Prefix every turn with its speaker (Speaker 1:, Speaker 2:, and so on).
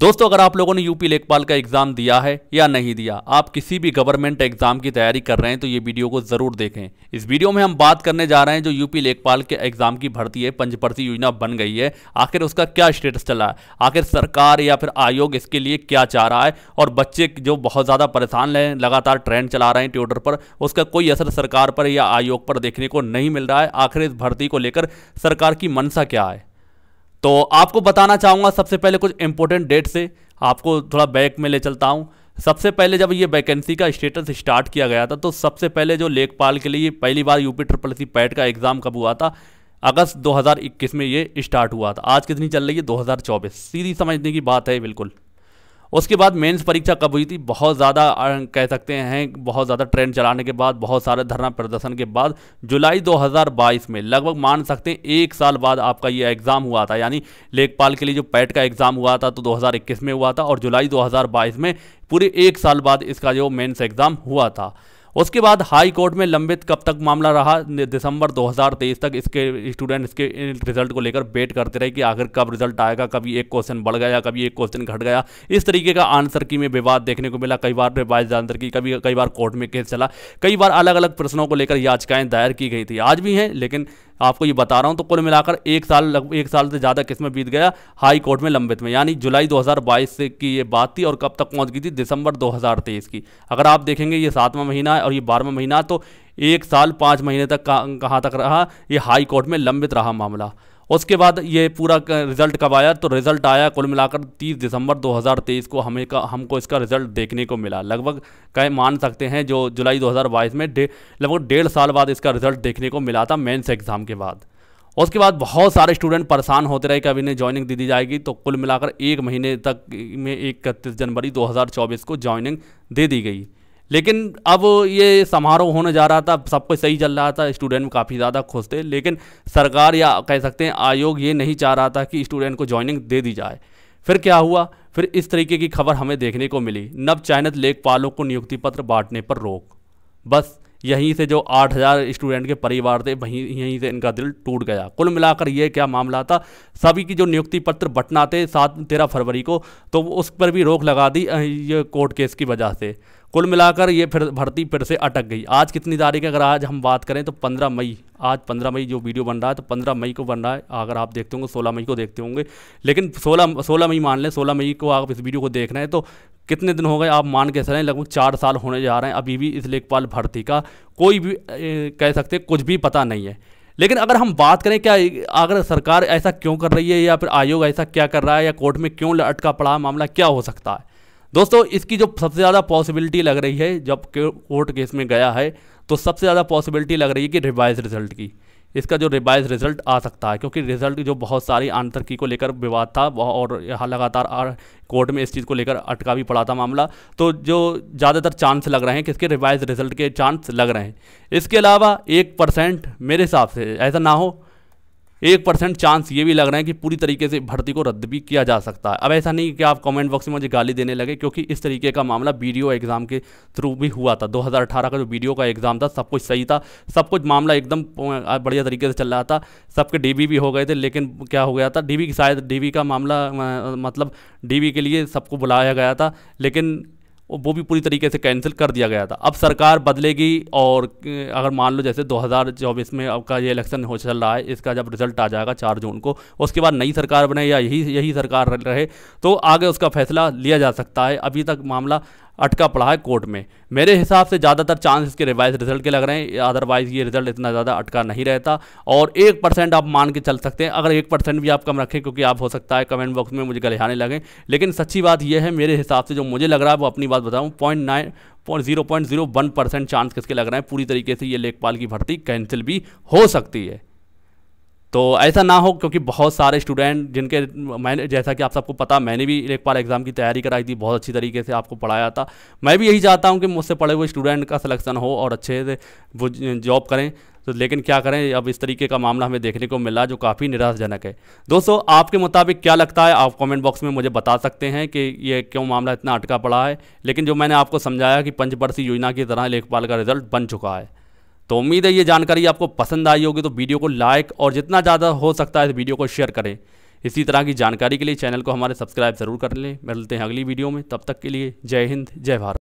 Speaker 1: दोस्तों अगर आप लोगों ने यूपी लेखपाल का एग्ज़ाम दिया है या नहीं दिया आप किसी भी गवर्नमेंट एग्ज़ाम की तैयारी कर रहे हैं तो ये वीडियो को ज़रूर देखें इस वीडियो में हम बात करने जा रहे हैं जो यूपी लेखपाल के एग्ज़ाम की भर्ती है पंचभर्ती योजना बन गई है आखिर उसका क्या स्टेटस चला है आखिर सरकार या फिर आयोग इसके लिए क्या चाह रहा है और बच्चे जो बहुत ज़्यादा परेशान हैं लगातार ट्रेंड चला रहे हैं ट्विटर पर उसका कोई असर सरकार पर या आयोग पर देखने को नहीं मिल रहा है आखिर इस भर्ती को लेकर सरकार की मनसा क्या है तो आपको बताना चाहूँगा सबसे पहले कुछ इंपॉर्टेंट डेट से आपको थोड़ा बैक में ले चलता हूँ सबसे पहले जब ये वैकेंसी का स्टेटस स्टार्ट किया गया था तो सबसे पहले जो लेखपाल के लिए पहली बार यूपी ट्रिपल सी पैट का एग्ज़ाम कब हुआ था अगस्त 2021 में ये स्टार्ट हुआ था आज कितनी चल रही है 2024 सीधी समझने की बात है बिल्कुल उसके बाद मेंस परीक्षा कब हुई थी बहुत ज़्यादा कह सकते हैं बहुत ज़्यादा ट्रेंड चलाने के बाद बहुत सारे धरना प्रदर्शन के बाद जुलाई 2022 में लगभग मान सकते हैं एक साल बाद आपका ये एग्ज़ाम हुआ था यानी लेखपाल के लिए जो पैट e का एग्ज़ाम हुआ था तो 2021 में हुआ था और जुलाई 2022 में पूरे एक साल बाद इसका जो मेन्स एग्ज़ाम हुआ था उसके बाद हाई कोर्ट में लंबित कब तक मामला रहा दिसंबर 2023 तक इसके स्टूडेंट इसके रिजल्ट को लेकर वेट करते रहे कि आखिर कब रिजल्ट आएगा कभी एक क्वेश्चन बढ़ गया कभी एक क्वेश्चन घट गया इस तरीके का आंसर की में विवाद देखने को मिला कई बार रिवाइज आंसर की कभी कई बार कोर्ट में केस चला कई बार अलग अलग प्रश्नों को लेकर याचिकाएं दायर की गई थी आज भी हैं लेकिन आपको ये बता रहा हूँ तो कुल मिलाकर एक साल लग, एक साल से ज़्यादा किस में बीत गया हाई कोर्ट में लंबित में यानी जुलाई 2022 से की ये बात थी और कब तक पहुँच गई थी दिसंबर 2023 की अगर आप देखेंगे ये सातवां महीना है और ये बारहवां महीना तो एक साल पाँच महीने तक कहाँ तक रहा ये हाई कोर्ट में लंबित रहा मामला उसके बाद ये पूरा रिजल्ट कब आया तो रिजल्ट आया कुल मिलाकर 30 दिसंबर 2023 को हमें का हमको इसका रिजल्ट देखने को मिला लगभग कहे मान सकते हैं जो जुलाई 2022 में डे लगभग डेढ़ साल बाद इसका रिजल्ट देखने को मिला था मेंस एग्ज़ाम के बाद उसके बाद बहुत सारे स्टूडेंट परेशान होते रहे कि अभी इन्हें ज्वाइनिंग दे दी जाएगी तो कुल मिलाकर एक महीने तक में इकतीस जनवरी दो को ज्वाइनिंग दे दी गई लेकिन अब ये समारोह होने जा रहा था सब कुछ सही चल रहा था स्टूडेंट काफ़ी ज़्यादा खुश थे लेकिन सरकार या कह सकते हैं आयोग ये नहीं चाह रहा था कि स्टूडेंट को ज्वाइनिंग दे दी जाए फिर क्या हुआ फिर इस तरीके की खबर हमें देखने को मिली नव चयनित लेखपालों को नियुक्ति पत्र बांटने पर रोक बस यहीं से जो 8000 स्टूडेंट के परिवार थे वहीं यहीं से इनका दिल टूट गया कुल मिलाकर ये क्या मामला था सभी की जो नियुक्ति पत्र बटना थे सात तेरह फरवरी को तो उस पर भी रोक लगा दी ये कोर्ट केस की वजह से कुल मिलाकर ये फिर भर्ती फिर से अटक गई आज कितनी तारीख है अगर आज हम बात करें तो पंद्रह मई आज पंद्रह मई जो वीडियो बन रहा है तो पंद्रह मई को बन रहा है अगर आप देखते होंगे सोलह मई को देखते होंगे लेकिन सोलह सोलह मई मान लें सोलह मई को आप इस वीडियो को देख रहे हैं तो कितने दिन हो गए आप मान के चलें लगभग चार साल होने जा रहे हैं अभी भी इस लेखपाल भर्ती का कोई भी कह सकते कुछ भी पता नहीं है लेकिन अगर हम बात करें क्या अगर सरकार ऐसा क्यों कर रही है या फिर आयोग ऐसा क्या कर रहा है या कोर्ट में क्यों अटका पड़ा मामला क्या हो सकता है दोस्तों इसकी जो सबसे ज़्यादा पॉसिबिलिटी लग रही है जब कोर्ट केस में गया है तो सबसे ज़्यादा पॉसिबिलिटी लग रही है कि रिवाइज रिजल्ट की इसका जो रिवाइज रिजल्ट आ सकता है क्योंकि रिजल्ट जो बहुत सारी आंतर की को लेकर विवाद था और यहाँ लगातार कोर्ट में इस चीज़ को लेकर अटका भी पड़ा था मामला तो जो ज़्यादातर चांस लग रहे हैं किसके रिवाइज रिजल्ट के चांस लग रहे हैं इसके अलावा एक परसेंट मेरे हिसाब से ऐसा ना हो एक परसेंट चांस ये भी लग रहे हैं कि पूरी तरीके से भर्ती को रद्द भी किया जा सकता है अब ऐसा नहीं कि आप कमेंट बॉक्स में मुझे गाली देने लगे क्योंकि इस तरीके का मामला बी एग्जाम के थ्रू भी हुआ था 2018 का जो बी का एग्जाम था सब कुछ सही था सब कुछ मामला एकदम बढ़िया तरीके से चल रहा था सबके डी भी हो गए थे लेकिन क्या हो गया था डी शायद डी का मामला मतलब डी के लिए सबको बुलाया गया था लेकिन वो भी पूरी तरीके से कैंसिल कर दिया गया था अब सरकार बदलेगी और अगर मान लो जैसे 2024 में अब का ये इलेक्शन हो चल रहा है इसका जब रिजल्ट आ जाएगा चार जून को उसके बाद नई सरकार बने या यही यही सरकार रहे तो आगे उसका फैसला लिया जा सकता है अभी तक मामला अटका पड़ा है कोर्ट में मेरे हिसाब से ज़्यादातर चांस इसके रिवाइज रिजल्ट के लग रहे हैं अदरवाइज़ ये रिजल्ट इतना ज़्यादा अटका नहीं रहता और एक परसेंट आप मान के चल सकते हैं अगर एक परसेंट भी आप कम रखें क्योंकि आप हो सकता है कमेंट बॉक्स में मुझे गलहाने लगें लेकिन सच्ची बात यह है मेरे हिसाब से जो मुझे लग रहा है वो अपनी बात बताऊँ point nine point zero point zero one percent chance किसके लग रहे हैं पूरी तरीके से ये लेखपाल की भर्ती कैंसिल भी हो सकती है तो ऐसा ना हो क्योंकि बहुत सारे स्टूडेंट जिनके मैंने जैसा कि आप सबको पता मैंने भी एक बार एग्ज़ाम की तैयारी कराई थी बहुत अच्छी तरीके से आपको पढ़ाया था मैं भी यही चाहता हूँ कि मुझसे पढ़े हुए स्टूडेंट का सिलेक्शन हो और अच्छे से वो जॉब करें तो लेकिन क्या करें अब इस तरीके का मामला हमें देखने को मिला जो काफ़ी निराशजनक है दोस्तों आपके मुताबिक क्या लगता है आप कमेंट बॉक्स में मुझे बता सकते हैं कि ये क्यों मामला इतना अटका पड़ा है लेकिन जो मैंने आपको समझाया कि पंचवर्षीय योजना की तरह लेखपाल का रिजल्ट बन चुका है तो उम्मीद है ये जानकारी आपको पसंद आई होगी तो वीडियो को लाइक और जितना ज़्यादा हो सकता है इस तो वीडियो को शेयर करें इसी तरह की जानकारी के लिए चैनल को हमारे सब्सक्राइब जरूर कर लें मिलते हैं अगली वीडियो में तब तक के लिए जय हिंद जय भारत